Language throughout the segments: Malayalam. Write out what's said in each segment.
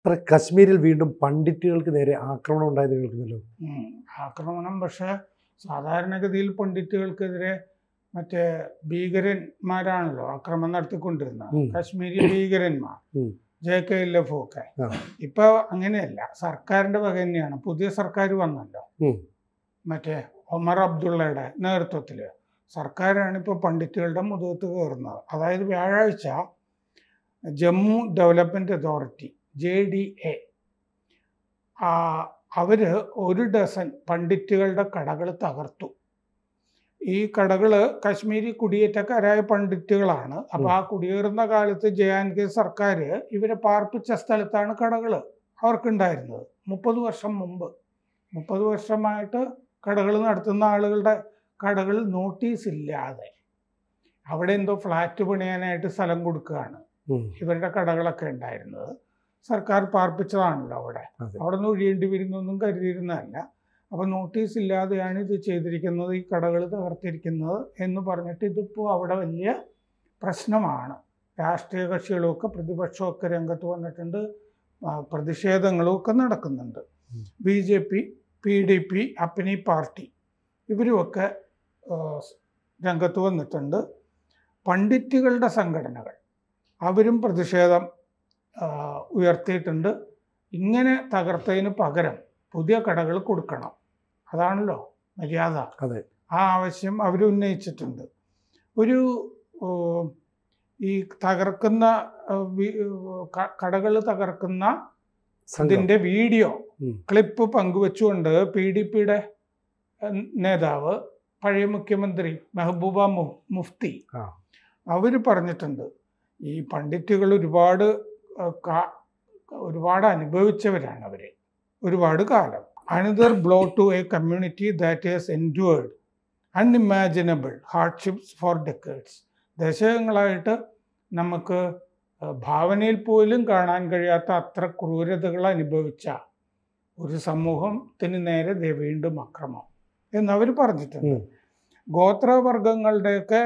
അത്ര കശ്മീരിൽ വീണ്ടും പണ്ഡിറ്റുകൾക്ക് നേരെ ആക്രമണം ഉണ്ടായത് കേൾക്കുന്നല്ലോ ആക്രമണം പക്ഷേ സാധാരണഗതിയിൽ പണ്ഡിറ്റുകൾക്കെതിരെ മറ്റേ ഭീകരന്മാരാണല്ലോ ആക്രമണം നടത്തിക്കൊണ്ടിരുന്നത് കശ്മീരി ഭീകരന്മാർ ജെ കെ എൽ എഫ് ഒക്കെ ഇപ്പൊ അങ്ങനെയല്ല സർക്കാരിന്റെ വക തന്നെയാണ് പുതിയ സർക്കാർ വന്നല്ലോ മറ്റേ ഒമർ അബ്ദുള്ളയുടെ നേതൃത്വത്തിൽ സർക്കാരാണ് ഇപ്പോൾ പണ്ഡിറ്റുകളുടെ മുതുകത്ത് കയറുന്നത് അതായത് വ്യാഴാഴ്ച Jammu development authority J D A അവർ ഒരു ഡസൻ പണ്ഡിറ്റുകളുടെ കടകൾ തകർത്തു ഈ കടകൾ കശ്മീരി കുടിയേറ്റക്കാരായ പണ്ഡിറ്റുകളാണ് അപ്പം ആ കുടിയേറുന്ന കാലത്ത് ജെ ആൻഡ് കെ സർക്കാർ ഇവരെ പാർപ്പിച്ച സ്ഥലത്താണ് കടകൾ അവർക്കുണ്ടായിരുന്നത് മുപ്പത് വർഷം മുമ്പ് മുപ്പത് വർഷമായിട്ട് കടകൾ നടത്തുന്ന ആളുകളുടെ കടകൾ നോട്ടീസ് ഇല്ലാതെ അവിടെ എന്തോ ഫ്ലാറ്റ് പണിയാനായിട്ട് സ്ഥലം കൊടുക്കുകയാണ് ഇവരുടെ കടകളൊക്കെ ഉണ്ടായിരുന്നത് സർക്കാർ പാർപ്പിച്ചതാണല്ലോ അവിടെ അവിടെ നിന്ന് ഒഴിയേണ്ടി വരുന്നൊന്നും കരുതിയിരുന്നതല്ല അപ്പോൾ നോട്ടീസ് ഇല്ലാതെയാണ് ഇത് ചെയ്തിരിക്കുന്നത് ഈ കടകൾ തകർത്തിരിക്കുന്നത് എന്ന് പറഞ്ഞിട്ട് ഇതിപ്പോൾ അവിടെ വലിയ പ്രശ്നമാണ് രാഷ്ട്രീയ കക്ഷികളൊക്കെ പ്രതിപക്ഷമൊക്കെ രംഗത്ത് വന്നിട്ടുണ്ട് പ്രതിഷേധങ്ങളൊക്കെ നടക്കുന്നുണ്ട് B J P P D P Apni party ഇവരുമൊക്കെ രംഗത്ത് വന്നിട്ടുണ്ട് പണ്ഡിറ്റുകളുടെ സംഘടനകൾ അവരും പ്രതിഷേധം ഉയർത്തിയിട്ടുണ്ട് ഇങ്ങനെ തകർത്തതിന് പകരം പുതിയ കടകൾ കൊടുക്കണം അതാണല്ലോ മര്യാദ അതെ ആ ആവശ്യം അവർ ഉന്നയിച്ചിട്ടുണ്ട് ഒരു ഈ തകർക്കുന്ന കടകൾ തകർക്കുന്ന ഇതിൻ്റെ വീഡിയോ ക്ലിപ്പ് പങ്കുവെച്ചുകൊണ്ട് പി ഡി പിയുടെ നേതാവ് പഴയ മുഖ്യമന്ത്രി മെഹബൂബ മുഫ്തി അവർ പറഞ്ഞിട്ടുണ്ട് ഈ പണ്ഡിറ്റുകൾ ഒരുപാട് ഒരുപാട് അനുഭവിച്ചവരാണ് അവർ ഒരുപാട് കാലം another blow to a community that is endured unimaginable hardships for decades ദശകങ്ങളായിട്ട് നമുക്ക് ഭാവനയിൽ പോലും കാണാൻ കഴിയാത്ത അത്ര ക്രൂരതകൾ അനുഭവിച്ച ഒരു സമൂഹത്തിന് നേരെ വീണ്ടും അക്രമം എന്നവർ പറഞ്ഞിട്ടുണ്ട് ഗോത്രവർഗങ്ങളുടെയൊക്കെ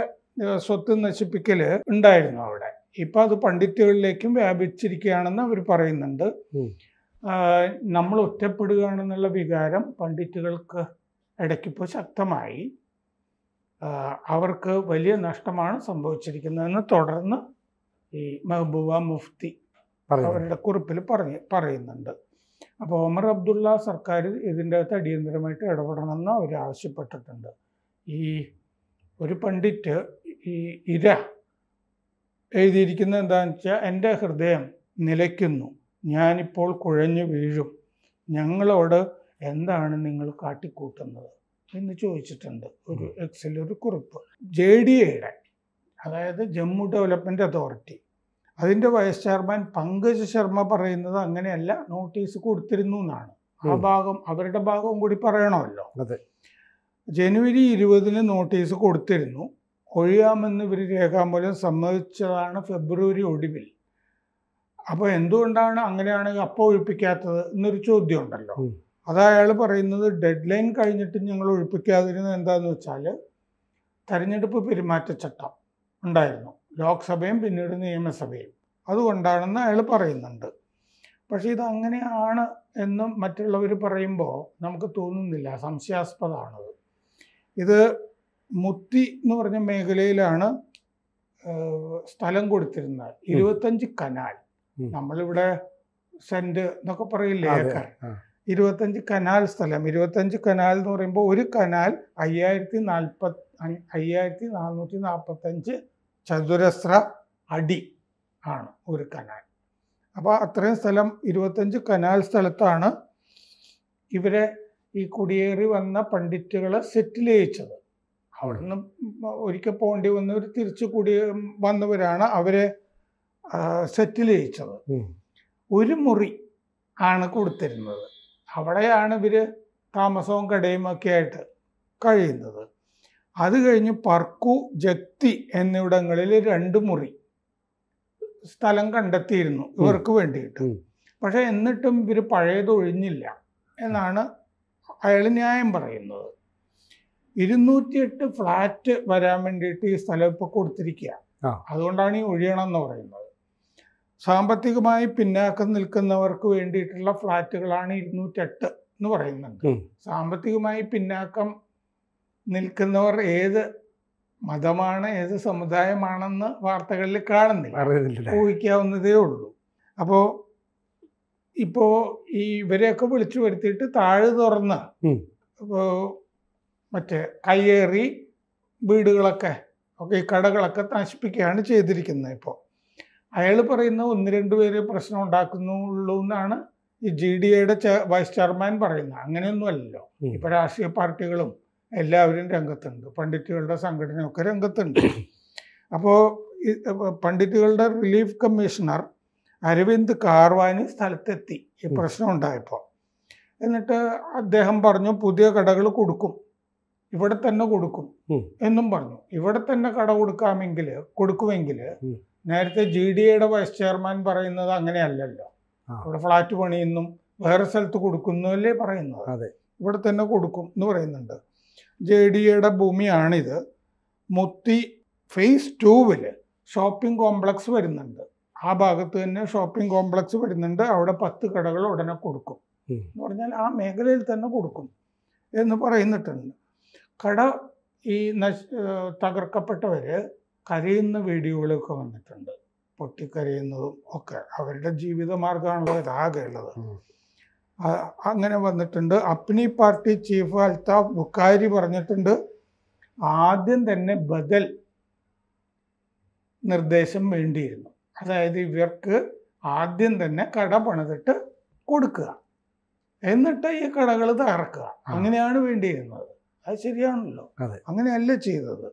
സ്വത്ത് നശിപ്പിക്കൽ ഉണ്ടായിരുന്നു അവിടെ ഇപ്പം അത് പണ്ഡിറ്റുകളിലേക്കും വ്യാപിച്ചിരിക്കുകയാണെന്ന് അവർ പറയുന്നുണ്ട് നമ്മൾ ഒറ്റപ്പെടുകയാണെന്നുള്ള വികാരം പണ്ഡിറ്റുകൾക്ക് ഇടയ്ക്കിപ്പോൾ ശക്തമായി അവർക്ക് വലിയ നഷ്ടമാണ് സംഭവിച്ചിരിക്കുന്നതെന്ന് തുടർന്ന് ഈ മെഹബൂബ മുഫ്തി അവരുടെ കുറിപ്പിൽ പറഞ്ഞ് പറയുന്നുണ്ട് അപ്പോൾ ഒമർ അബ്ദുള്ള സർക്കാർ ഇതിൻ്റെ അകത്ത് അടിയന്തരമായിട്ട് ഇടപെടണമെന്ന് അവർ ആവശ്യപ്പെട്ടിട്ടുണ്ട് ഈ ഒരു പണ്ഡിറ്റ് ഈ ഇര എഴുതിയിരിക്കുന്നത് എന്താണെന്ന് വെച്ചാൽ എൻ്റെ ഹൃദയം നിലയ്ക്കുന്നു ഞാനിപ്പോൾ കുഴഞ്ഞു വീഴും ഞങ്ങളോട് എന്താണ് നിങ്ങൾ കാട്ടിക്കൂട്ടുന്നത് എന്ന് ചോദിച്ചിട്ടുണ്ട് ഒരു എക്സിൽ ഒരു കുറിപ്പ് ജെ ഡി എയുടെ അതായത് ജമ്മു ഡെവലപ്മെൻ്റ് അതോറിറ്റി അതിൻ്റെ വൈസ് ചെയർമാൻ പങ്കജ് ശർമ്മ പറയുന്നത് അങ്ങനെയല്ല നോട്ടീസ് കൊടുത്തിരുന്നു എന്നാണ് ആ ഭാഗം അവരുടെ ഭാഗവും കൂടി പറയണമല്ലോ അതെ ജനുവരി ഇരുപതിന് നോട്ടീസ് കൊടുത്തിരുന്നു ഒഴിയാമെന്ന് ഇവർ രേഖാമൂലം സമ്മതിച്ചതാണ് ഫെബ്രുവരി ഒടുവിൽ അപ്പോൾ എന്തുകൊണ്ടാണ് അങ്ങനെയാണെങ്കിൽ അപ്പോൾ ഒഴിപ്പിക്കാത്തത് എന്നൊരു ചോദ്യം ഉണ്ടല്ലോ അത് അയാൾ പറയുന്നത് ഡെഡ് ലൈൻ കഴിഞ്ഞിട്ട് ഞങ്ങൾ ഒഴിപ്പിക്കാതിരുന്നത് എന്താണെന്ന് വെച്ചാൽ തെരഞ്ഞെടുപ്പ് പെരുമാറ്റച്ചട്ടം ഉണ്ടായിരുന്നു ലോക്സഭയും പിന്നീട് നിയമസഭയും അതുകൊണ്ടാണെന്ന് അയാൾ പറയുന്നുണ്ട് പക്ഷേ ഇത് അങ്ങനെയാണ് എന്നും മറ്റുള്ളവർ പറയുമ്പോൾ നമുക്ക് തോന്നുന്നില്ല സംശയാസ്പദമാണത് ഇത് മുത്തി എന്ന് പറഞ്ഞ മേഖലയിലാണ് സ്ഥലം കൊടുത്തിരുന്നത് ഇരുപത്തഞ്ച് കനാൽ നമ്മളിവിടെ സെന്റ് എന്നൊക്കെ പറയില്ലേ ഏക്കർ ഇരുപത്തഞ്ച് കനാൽ സ്ഥലം ഇരുപത്തഞ്ച് കനാൽ എന്ന് പറയുമ്പോൾ ഒരു കനാൽ അയ്യായിരത്തി നാൽപ്പത്തി അയ്യായിരത്തി നാനൂറ്റി നാൽപ്പത്തഞ്ച് ചതുരശ്ര അടി ആണ് ഒരു കനാൽ അപ്പോൾ അത്രയും സ്ഥലം ഇരുപത്തഞ്ച് കനാൽ സ്ഥലത്താണ് ഇവരെ ഈ കുടിയേറി വന്ന പണ്ഡിറ്റുകളെ സെറ്റിൽ ചെയ്യിച്ചത് നിന്ന് ഒരിക്കൽ പോകേണ്ടി വന്നവർ തിരിച്ചു കൂടി വന്നവരാണ് അവരെ സെറ്റിൽ ചെയ്യിച്ചത് ഒരു മുറി ആണ് കൊടുത്തിരുന്നത് അവിടെയാണ് ഇവർ താമസവും കടയും ഒക്കെ ആയിട്ട് കഴിയുന്നത് അത് കഴിഞ്ഞ് പർക്കു ജക്തി എന്നിവിടങ്ങളിൽ രണ്ട് മുറി സ്ഥലം കണ്ടെത്തിയിരുന്നു ഇവർക്ക് വേണ്ടിയിട്ട് പക്ഷെ എന്നിട്ടും ഇവർ പഴയതൊഴിഞ്ഞില്ല എന്നാണ് അയാൾ ന്യായം പറയുന്നത് ഇരുന്നൂറ്റിയെട്ട് ഫ്ലാറ്റ് വരാൻ വേണ്ടിയിട്ട് ഈ സ്ഥലം ഇപ്പോൾ കൊടുത്തിരിക്കുക അതുകൊണ്ടാണ് ഈ ഒഴിയണം എന്ന് പറയുന്നത് സാമ്പത്തികമായി പിന്നാക്കം നിൽക്കുന്നവർക്ക് വേണ്ടിയിട്ടുള്ള ഫ്ലാറ്റുകളാണ് ഇരുന്നൂറ്റെട്ട് എന്ന് പറയുന്നുണ്ട് സാമ്പത്തികമായി പിന്നാക്കം നിൽക്കുന്നവർ ഏത് മതമാണ് ഏത് സമുദായമാണെന്ന് വാർത്തകളിൽ കാണുന്നില്ല ഊഹിക്കാവുന്നതേ ഉള്ളൂ അപ്പോൾ ഇപ്പോൾ ഈ ഇവരെയൊക്കെ വിളിച്ചു വരുത്തിയിട്ട് താഴെ തുറന്ന് അപ്പോൾ മറ്റേ കയ്യേറി വീടുകളൊക്കെ ഒക്കെ ഈ കടകളൊക്കെ നശിപ്പിക്കുകയാണ് ചെയ്തിരിക്കുന്നത് ഇപ്പോൾ അയാൾ പറയുന്ന ഒന്ന് രണ്ട് പേര് പ്രശ്നം ഉണ്ടാക്കുന്നുള്ളൂ എന്നാണ് ഈ ജി ഡി എയുടെ വൈസ് ചെയർമാൻ പറയുന്നത് അങ്ങനെയൊന്നുമല്ലല്ലോ ഇപ്പോൾ രാഷ്ട്രീയ പാർട്ടികളും എല്ലാവരും രംഗത്തുണ്ട് പണ്ഡിറ്റുകളുടെ സംഘടനയൊക്കെ രംഗത്തുണ്ട് അപ്പോൾ പണ്ഡിറ്റുകളുടെ റിലീഫ് കമ്മീഷണർ അരവിന്ദ് കാർവാനി സ്ഥലത്തെത്തി ഈ പ്രശ്നം ഉണ്ടായപ്പോൾ എന്നിട്ട് അദ്ദേഹം പറഞ്ഞു പുതിയ കടകൾ കൊടുക്കും ഇവിടെ തന്നെ കൊടുക്കും എന്നും പറഞ്ഞു ഇവിടെ തന്നെ കട കൊടുക്കാമെങ്കിൽ കൊടുക്കുമെങ്കിൽ നേരത്തെ ജി ഡി എയുടെ വൈസ് ചെയർമാൻ പറയുന്നത് അങ്ങനെയല്ലല്ലോ ഇവിടെ ഫ്ലാറ്റ് പണിയുന്നും വേറെ സ്ഥലത്ത് കൊടുക്കുന്നല്ലേ പറയുന്നത് അതെ ഇവിടെ തന്നെ കൊടുക്കും എന്ന് പറയുന്നുണ്ട് ജെ ഡി എയുടെ ഭൂമിയാണിത് മുത്തി ഫേസ് ടൂവിൽ ഷോപ്പിംഗ് കോംപ്ലക്സ് വരുന്നുണ്ട് ആ ഭാഗത്ത് തന്നെ ഷോപ്പിംഗ് കോംപ്ലക്സ് വരുന്നുണ്ട് അവിടെ പത്ത് കടകൾ ഉടനെ കൊടുക്കും എന്ന് പറഞ്ഞാൽ ആ മേഖലയിൽ തന്നെ കൊടുക്കും എന്ന് പറയുന്നിട്ടുണ്ട് കട ഈ നശ തകർക്കപ്പെട്ടവർ കരയുന്ന വീഡിയോകളൊക്കെ വന്നിട്ടുണ്ട് പൊട്ടിക്കരയുന്നതും ഒക്കെ അവരുടെ മാർഗമാണല്ലോ ഇതാകെ ഉള്ളത് അങ്ങനെ വന്നിട്ടുണ്ട് അപ്നി പാർട്ടി ചീഫ് അൽതാഫ് ബുക്കാരി പറഞ്ഞിട്ടുണ്ട് ആദ്യം തന്നെ ബദൽ നിർദ്ദേശം വേണ്ടിയിരുന്നു അതായത് ഇവർക്ക് ആദ്യം തന്നെ കട പണിതിട്ട് കൊടുക്കുക എന്നിട്ട് ഈ കടകൾ തകർക്കുക അങ്ങനെയാണ് വേണ്ടിയിരുന്നത് അത് ശരിയാണല്ലോ അങ്ങനെയല്ല ചെയ്തത്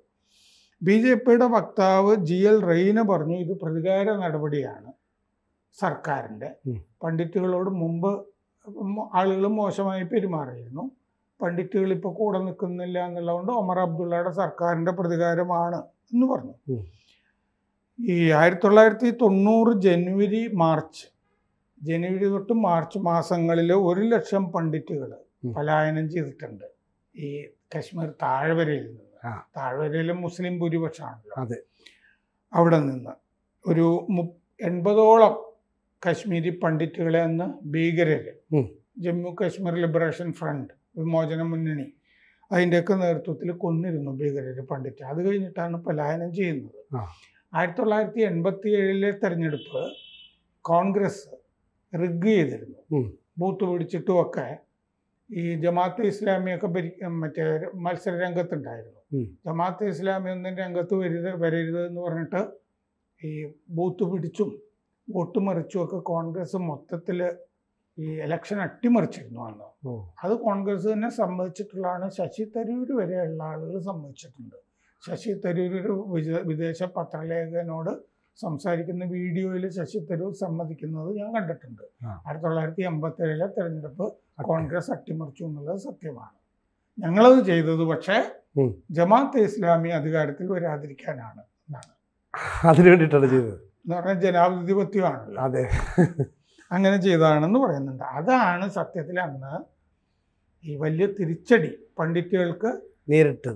ബി ജെ പിയുടെ വക്താവ് ജി എൽ റെയിന് പറഞ്ഞു ഇത് പ്രതികാര നടപടിയാണ് സർക്കാരിൻ്റെ പണ്ഡിറ്റുകളോട് മുമ്പ് ആളുകൾ മോശമായി പെരുമാറിയിരുന്നു പണ്ഡിറ്റുകൾ ഇപ്പോൾ കൂടെ നിൽക്കുന്നില്ല എന്നുള്ളതുകൊണ്ട് ഒമർ അബ്ദുള്ളയുടെ സർക്കാരിൻ്റെ പ്രതികാരമാണ് എന്ന് പറഞ്ഞു ഈ ആയിരത്തി തൊള്ളായിരത്തി തൊണ്ണൂറ് ജനുവരി മാർച്ച് ജനുവരി തൊട്ട് മാർച്ച് മാസങ്ങളിൽ ഒരു ലക്ഷം പണ്ഡിറ്റുകൾ പലായനം ചെയ്തിട്ടുണ്ട് ഈ കശ്മീർ താഴ്വരയിൽ നിന്ന് താഴ്വരയിലും മുസ്ലിം ഭൂരിപക്ഷമാണ് അതെ അവിടെ നിന്ന് ഒരു മു എൺപതോളം കശ്മീരി പണ്ഡിറ്റുകളെ അന്ന് ഭീകരര് ജമ്മു കാശ്മീർ ലിബറേഷൻ ഫ്രണ്ട് വിമോചന മുന്നണി അതിൻ്റെയൊക്കെ നേതൃത്വത്തിൽ കൊന്നിരുന്നു ഭീകരര് പണ്ഡിറ്റ് അത് കഴിഞ്ഞിട്ടാണ് പലായനം ചെയ്യുന്നത് ആയിരത്തി തൊള്ളായിരത്തി എൺപത്തി ഏഴിലെ തെരഞ്ഞെടുപ്പ് കോൺഗ്രസ് റിഗ് ചെയ്തിരുന്നു ബൂത്ത് പിടിച്ചിട്ടുമൊക്കെ ഈ ജമാഅത്ത് ഇസ്ലാമിയൊക്കെ മറ്റേ മത്സര രംഗത്തുണ്ടായിരുന്നു ജമാഅത്ത് ഇസ്ലാമി ഒന്നും രംഗത്ത് വരരുത് വരരുത് എന്ന് പറഞ്ഞിട്ട് ഈ ബൂത്ത് പിടിച്ചും വോട്ട് മറിച്ചും ഒക്കെ കോൺഗ്രസ് മൊത്തത്തിൽ ഈ ഇലക്ഷൻ അട്ടിമറിച്ചിരുന്നു അന്ന് അത് കോൺഗ്രസ് തന്നെ സംബന്ധിച്ചിട്ടുള്ളതാണ് ശശി തരൂർ വരെയുള്ള ആളുകൾ സമ്മതിച്ചിട്ടുണ്ട് ശശി തരൂർ ഒരു വിദേശ പത്രലേഖനോട് സംസാരിക്കുന്ന വീഡിയോയിൽ ശശി തരൂർ സമ്മതിക്കുന്നത് ഞാൻ കണ്ടിട്ടുണ്ട് ആയിരത്തി തൊള്ളായിരത്തി ഏഴിലെ തെരഞ്ഞെടുപ്പ് കോൺഗ്രസ് അട്ടിമറിച്ചു എന്നുള്ളത് സത്യമാണ് ഞങ്ങളത് ചെയ്തത് പക്ഷേ ജമാഅത്തെ ഇസ്ലാമി അധികാരത്തിൽ വരാതിരിക്കാനാണ് എന്നാണ് അതിനു വേണ്ടിയിട്ടാണ് ചെയ്തത് എന്ന് പറഞ്ഞാൽ ജനാധിപത്യമാണല്ലോ അതെ അങ്ങനെ ചെയ്തതാണെന്ന് പറയുന്നുണ്ട് അതാണ് സത്യത്തിൽ അന്ന് ഈ വലിയ തിരിച്ചടി പണ്ഡിറ്റുകൾക്ക് നേരിട്ട്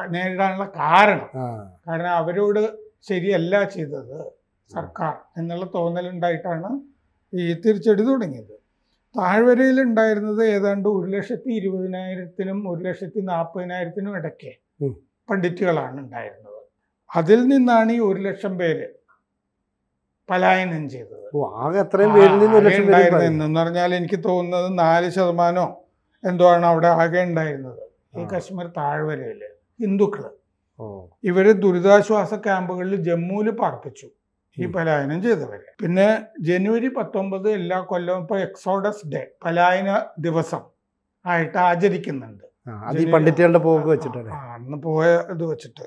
ആ നേരിടാനുള്ള കാരണം കാരണം അവരോട് ശരിയല്ല ചെയ്തത് സർക്കാർ എന്നുള്ള തോന്നലുണ്ടായിട്ടാണ് ഈ തിരിച്ചടി തുടങ്ങിയത് താഴ്വരയിൽ ഉണ്ടായിരുന്നത് ഏതാണ്ട് ഒരു ലക്ഷത്തി ഇരുപതിനായിരത്തിനും ഒരു ലക്ഷത്തി നാൽപ്പതിനായിരത്തിനും ഇടയ്ക്ക് പണ്ഡിറ്റുകളാണ് ഉണ്ടായിരുന്നത് അതിൽ നിന്നാണ് ഈ ഒരു ലക്ഷം പേര് പലായനം ചെയ്തത് ഉണ്ടായിരുന്നെന്ന് പറഞ്ഞാൽ എനിക്ക് തോന്നുന്നത് നാല് ശതമാനോ എന്തോ ആണ് അവിടെ ആകെ ഉണ്ടായിരുന്നത് ഈ കശ്മീർ താഴ്വരയിൽ ഹിന്ദുക്കൾ ഇവരെ ദുരിതാശ്വാസ ക്യാമ്പുകളിൽ ജമ്മുവിൽ പാർപ്പിച്ചു ഈ പലായനം ചെയ്തവരെ പിന്നെ ജനുവരി പത്തൊമ്പത് എല്ലാ കൊല്ലവും ഇപ്പൊ എക്സോഡസ് ഡേ പലായന ദിവസം ആയിട്ട് ആചരിക്കുന്നുണ്ട് പണ്ഡിറ്റുകളുടെ പോക്ക് വെച്ചിട്ട് അന്ന് പോയത് വെച്ചിട്ട്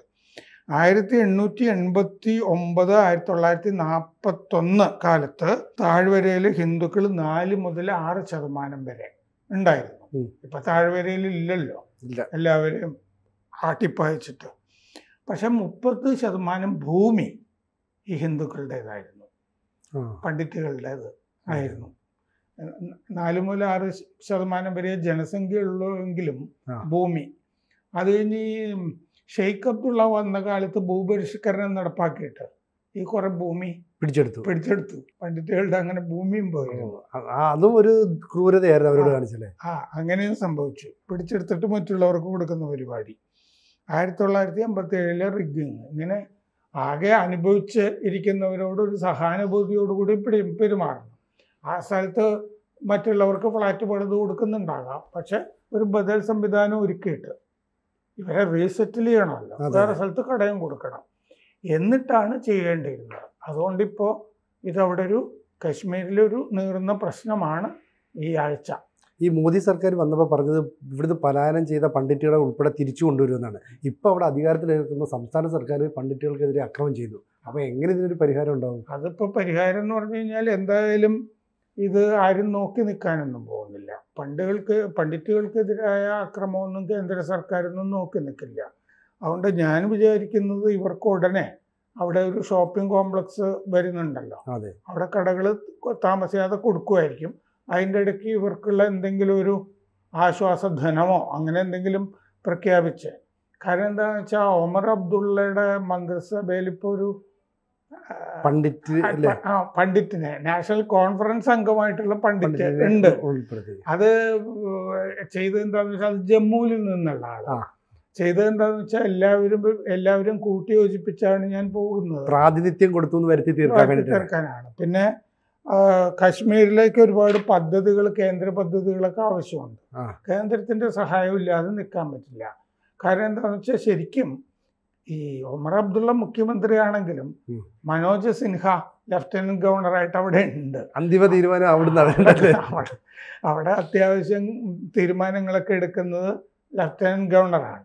ആയിരത്തി എണ്ണൂറ്റി എൺപത്തി ഒമ്പത് ആയിരത്തി തൊള്ളായിരത്തി നാൽപ്പത്തൊന്ന് കാലത്ത് താഴ്വരയിൽ ഹിന്ദുക്കൾ നാല് മുതൽ ആറ് ശതമാനം വരെ ഉണ്ടായിരുന്നു ഇപ്പൊ താഴ്വരയിൽ ഇല്ലല്ലോ എല്ലാവരെയും ആട്ടിപ്പായച്ചിട്ട് പക്ഷെ മുപ്പത് ശതമാനം ഭൂമി ഈ ഹിന്ദുക്കളുടേതായിരുന്നു പണ്ഡിറ്റുകളുടേത് ആയിരുന്നു നാല് മുതൽ ആറ് ശതമാനം വരെ ജനസംഖ്യ ഉള്ളെങ്കിലും ഭൂമി അത് കഴിഞ്ഞ് ഈ ഷെയ്ഖ് അബ്ദുള്ള വന്ന കാലത്ത് ഭൂപരിഷ്കരണം നടപ്പാക്കിയിട്ട് ഈ കുറെ ഭൂമി പിടിച്ചെടുത്തു പിടിച്ചെടുത്തു പണ്ഡിറ്റുകളുടെ അങ്ങനെ ഭൂമിയും പോയി അതും ഒരു കാണിച്ചല്ലേ ആ അങ്ങനെയും സംഭവിച്ചു പിടിച്ചെടുത്തിട്ട് മറ്റുള്ളവർക്ക് കൊടുക്കുന്ന പരിപാടി ആയിരത്തി തൊള്ളായിരത്തി അമ്പത്തി ഏഴിലെ റിഗ്ഗിങ് ഇങ്ങനെ ആകെ അനുഭവിച്ച് ഇരിക്കുന്നവരോട് ഒരു സഹാനുഭൂതിയോടുകൂടി പിടി പെരുമാറണം ആ സ്ഥലത്ത് മറ്റുള്ളവർക്ക് ഫ്ലാറ്റ് പണിത് കൊടുക്കുന്നുണ്ടാകാം പക്ഷെ ഒരു ബദൽ സംവിധാനം ഒരുക്കിയിട്ട് ഇവരെ റീസെറ്റിൽ ചെയ്യണമല്ലോ വേറെ സ്ഥലത്ത് കടയും കൊടുക്കണം എന്നിട്ടാണ് ചെയ്യേണ്ടിയിരുന്നത് അതുകൊണ്ടിപ്പോൾ ഇതവിടെ ഒരു കശ്മീരിലൊരു നീറുന്ന പ്രശ്നമാണ് ഈ ആഴ്ച ഈ മോദി സർക്കാർ വന്നപ്പോൾ പറഞ്ഞത് ഇവിടുന്ന് പലായനം ചെയ്ത പണ്ഡിറ്റുകളെ ഉൾപ്പെടെ തിരിച്ചു കൊണ്ടുവരുമെന്നാണ് ഇപ്പോൾ അവിടെ അധികാരത്തിലിരിക്കുന്ന സംസ്ഥാന സർക്കാർ പണ്ഡിറ്റുകൾക്കെതിരെ അക്രമം ചെയ്തു അപ്പോൾ എങ്ങനെ ഇതിനൊരു പരിഹാരം ഉണ്ടാകും അതിപ്പോൾ പരിഹാരം എന്ന് പറഞ്ഞു കഴിഞ്ഞാൽ എന്തായാലും ഇത് ആരും നോക്കി നിൽക്കാനൊന്നും പോകുന്നില്ല പണ്ടുകൾക്ക് പണ്ഡിറ്റുകൾക്കെതിരായ അക്രമമൊന്നും കേന്ദ്ര സർക്കാരൊന്നും നോക്കി നിൽക്കില്ല അതുകൊണ്ട് ഞാൻ വിചാരിക്കുന്നത് ഇവർക്ക് ഉടനെ അവിടെ ഒരു ഷോപ്പിംഗ് കോംപ്ലക്സ് വരുന്നുണ്ടല്ലോ അവിടെ കടകൾ താമസിയാതെ കൊടുക്കുമായിരിക്കും അതിൻ്റെ ഇടയ്ക്ക് ഇവർക്കുള്ള എന്തെങ്കിലും ഒരു ആശ്വാസധനമോ അങ്ങനെ എന്തെങ്കിലും പ്രഖ്യാപിച്ച് കാരണം എന്താണെന്ന് വെച്ചാൽ ഒമർ അബ്ദുള്ളയുടെ മന്ത്രിസഭയിൽ ഇപ്പോൾ ഒരു പണ്ഡിറ്റ് പണ്ഡിറ്റിനെ നാഷണൽ കോൺഫറൻസ് അംഗമായിട്ടുള്ള പണ്ഡിറ്റ് ഉണ്ട് അത് ചെയ്തത് എന്താണെന്ന് വെച്ചാൽ അത് ജമ്മുവിൽ നിന്നുള്ള ആളാണ് ചെയ്തത് എന്താണെന്ന് വെച്ചാൽ എല്ലാവരും എല്ലാവരും കൂട്ടി യോജിപ്പിച്ചാണ് ഞാൻ പോകുന്നത് പ്രാതിനിധ്യം കൊടുത്തു വരുത്തി തീർക്കാനാണ് പിന്നെ കശ്മീരിലേക്ക് ഒരുപാട് പദ്ധതികൾ കേന്ദ്ര പദ്ധതികളൊക്കെ ആവശ്യമുണ്ട് കേന്ദ്രത്തിന്റെ സഹായം ഇല്ലാതെ നിൽക്കാൻ പറ്റില്ല കാരണം എന്താണെന്ന് വെച്ചാൽ ശരിക്കും ഈ ഒമർ അബ്ദുള്ള മുഖ്യമന്ത്രിയാണെങ്കിലും മനോജ് സിൻഹ ലഫ്റ്റനന്റ് ഗവർണറായിട്ട് അവിടെ ഉണ്ട് അന്തിമ തീരുമാനം അവിടെ അവിടെ അത്യാവശ്യം തീരുമാനങ്ങളൊക്കെ എടുക്കുന്നത് ലഫ്റ്റനന്റ് ഗവർണറാണ്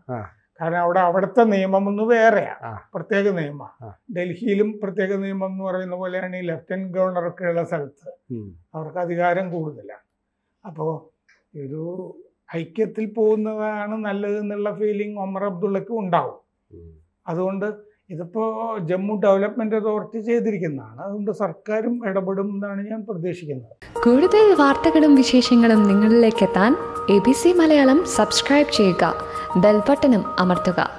കാരണം അവിടെ അവിടുത്തെ നിയമം ഒന്ന് വേറെയാണ് പ്രത്യേക നിയമമാണ് ഡൽഹിയിലും പ്രത്യേക നിയമം എന്ന് പറയുന്ന പോലെയാണ് ഈ ലെഫ്റ്റനന്റ് ഒക്കെ ഉള്ള സ്ഥലത്ത് അവർക്ക് അധികാരം കൂടുതലാണ് അപ്പോൾ ഒരു ഐക്യത്തിൽ പോകുന്നതാണ് നല്ലത് എന്നുള്ള ഫീലിംഗ് ഒമർ അബ്ദുള്ളക്ക് ഉണ്ടാവും അതുകൊണ്ട് ഇതിപ്പോൾ ജമ്മു ഡെവലപ്മെന്റ് അതോറിറ്റി ചെയ്തിരിക്കുന്നതാണ് അതുകൊണ്ട് സർക്കാരും ഇടപെടും എന്നാണ് ഞാൻ പ്രതീക്ഷിക്കുന്നത് കൂടുതൽ വാർത്തകളും വിശേഷങ്ങളും നിങ്ങളിലേക്ക് എത്താൻ A B C Malayalam subscribe ചെയ്യുക ബെൽബട്ടനും അമർത്തുക